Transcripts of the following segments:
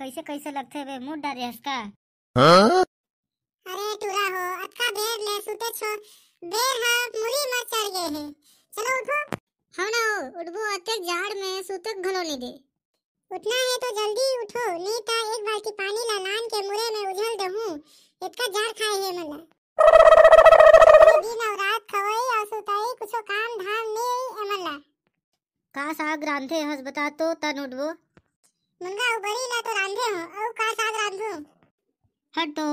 कैसे कैसे लगते हुए मूड डाले उसका अरे टूरा हो बेर ले सुते छो बेर हाँ, मुरी चढ़ गए चलो उठो हाँ ना उठबो में सुते घलो नहीं दे उठना है तो जल्दी उठो नहीं तो एक बाल्टी पानी ला लान के मुरे में दहूं इतका खाए है मला दिन और रात और काम धाम नहीं का हस बता तो तन उठबो मुनगा उबरी ला तो रांधे हो और का साग रांधू हट तो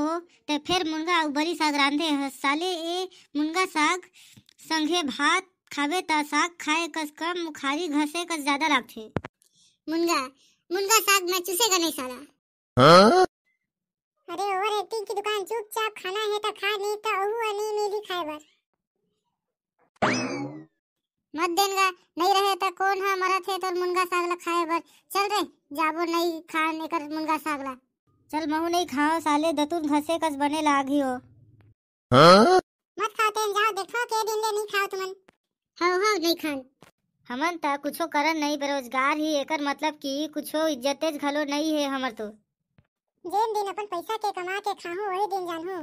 ते फिर मुनगा उबरी साग रांधे ह साले ए मुनगा साग संगे भात खावे ता साग खाए कस कम मुखारी घसे कस ज्यादा लागथे मुनगा मुनगा साग मैं चूसेगा नहीं साला हां सब देनगा नहीं रहे तो कौन हा मरत है तो मुनगा सागला खाए बर चल रे जाबो नहीं खाने कर मुनगा सागला चल महू नहीं खाओ साले दतुन घसे कस बने लागी हो हाँ? मत खाते तेन जाओ देखो के दिन ले नहीं खाओ तुमन हाउ हाउ नहीं खान हमन ता कुछो करन नहीं बेरोजगार ही एकर मतलब की कुछो इज्जतेज घलो नहीं है हमर तो जेन दिन अपन पैसा के कमा के खाहू वही दिन जानहू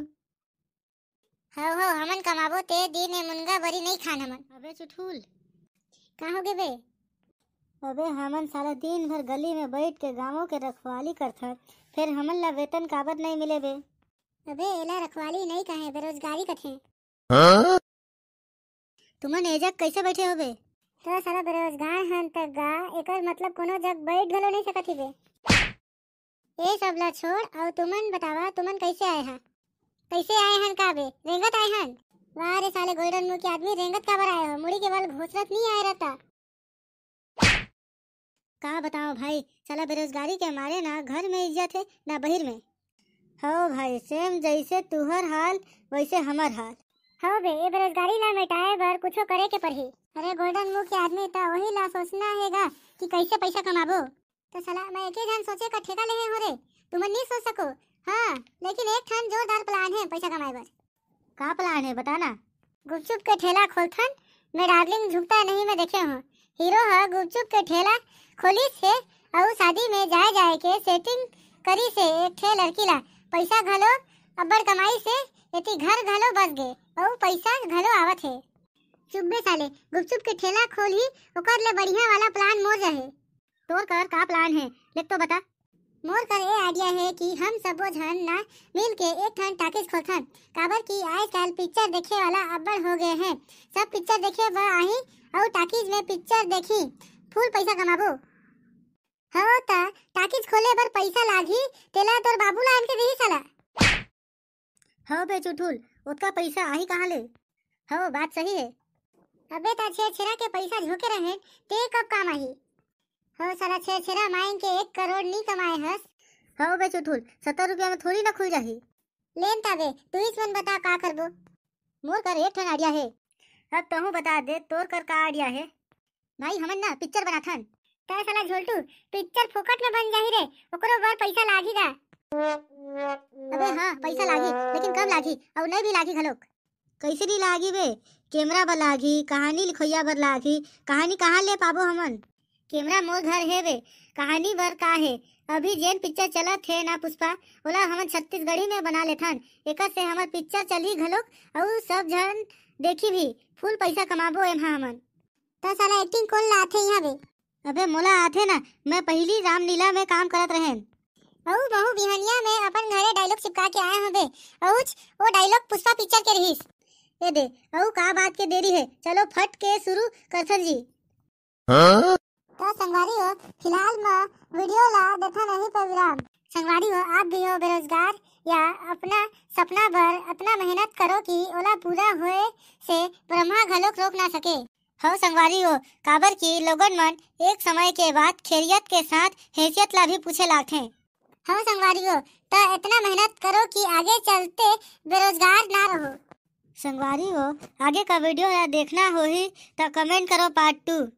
हाउ हाउ हमन कमाबो ते दिन ए मुनगा बरी नहीं खान हमन अबे चुठूल कहाँ गए बे अबे हमन सारा दिन भर गली में बैठ के गांवों के रखवाली करथन फिर हमन ला वेतन काबर नहीं मिले बे अबे एला रखवाली नहीं कहे बेरोजगारी कथे हाँ? तुमन एजक कैसे बैठे हो बे तो सारा बेरोजगार हन त गा एकर मतलब कोनो जग बैठ घलो नहीं सकत बे ए सब ला छोड़ और तुमन बतावा तुमन कैसे आए हैं कैसे आए हन का बे रेंगत वाह रे साले गोल्डन मुंह के आदमी रेंगत का आए हो मुड़ी के बाल घोसरत तो नहीं आया रहता का बताओ भाई साला बेरोजगारी के मारे ना घर में इज्जत है ना बहिर में हो भाई सेम जैसे तुहर हाल वैसे हमर हाल हो बे ये बेरोजगारी ना मिटाए बर कुछो करे के पड़ही अरे गोल्डन मुंह के आदमी तो वही ला सोचना हैगा कि कैसे पैसा कमाबो तो साला मैं एक ही जान सोचे का ठेका ले हो रे तुमन नहीं सोच सको हाँ लेकिन एक ठन जोरदार प्लान है पैसा कमाए बर का प्लान है बताना गुपचुप के ठेला खोलथन मैं डार्लिंग झुकता नहीं मैं देखे हूँ हीरो है गुपचुप के ठेला खोली से और शादी में जाए जाए के सेटिंग करी से एक ठे लड़की ला पैसा घलो अब्बड़ कमाई से एती घर घलो बस गए और पैसा घलो आवत है चुब्बे साले गुपचुप के ठेला खोली ओकर ले बढ़िया वाला प्लान मोर रहे तोर कर का प्लान है लिख तो बता मोर कर ए आइडिया है कि हम सबो झन ना मिल के एक ठन टाकिस खोलथन काबर की आज कल पिक्चर देखे वाला अब्बड़ हो गए हैं सब पिक्चर देखे बर आही और टाकिस में पिक्चर देखी फुल पैसा कमाबो हो त टाकिस खोले बर पैसा लागी तेला तोर बाबू ला के देही साला हो बे चुठुल उतका पैसा आही कहां ले हो बात सही है अबे ता छे छेरा के पैसा झोके रहे ते कब काम आही हो साला छे छेरा माइन के एक करोड़ नहीं कमाए हस हो बे चुठुल सत्तर रुपया में थोड़ी ना खुल जाही लेन तावे तू इस मन बता का करबो मोर कर एक ठन आइडिया है अब तहू बता दे तोर कर का आइडिया है भाई हमन ना पिक्चर बनाथन त साला झोलटू पिक्चर फोकट में बन जाही रे ओकरो बर पैसा लागी गा अबे हाँ पैसा लागी लेकिन कम लागी और नहीं भी लागी घलोक कैसे नहीं लागी बे कैमरा बर लागी कहानी लिखोइया बर लागी कहानी कहाँ ले पाबो हमन कैमरा मोर घर है वे कहानी वर का है अभी जेन पिक्चर चला थे ना पुष्पा ओला हमन छत्तीसगढ़ी में बना लेथन एक से हमर पिक्चर चली घलोक और सब जन देखी भी फुल पैसा कमाबो एम हमन तो साला एक्टिंग कौन लाथे यहां यहाँ अबे मोला आथे ना मैं पहली रामलीला में काम करत रहेन अऊ बहु बिहनिया में अपन घरे डायलॉग चिपका के आए हबे अऊच वो डायलॉग पुष्पा पिक्चर के रहीस ए दे अऊ का बात के देरी है चलो फट के शुरू करथन जी हां तो संगवारी हो फिलहाल मैं वीडियो ला देखा नहीं पर विराम संगवारी हो आप भी हो बेरोजगार या अपना सपना भर इतना मेहनत करो कि ओला पूरा होए से ब्रह्मा घलोक रोक ना सके हो संगवारी हो काबर की लोगन मन एक समय के बाद खेरियत के साथ हैसियत ला भी पूछे लाते हो संगवारी हो तो इतना मेहनत करो कि आगे चलते बेरोजगार ना रहो संगवारी हो आगे का वीडियो देखना हो ही तो कमेंट करो पार्ट टू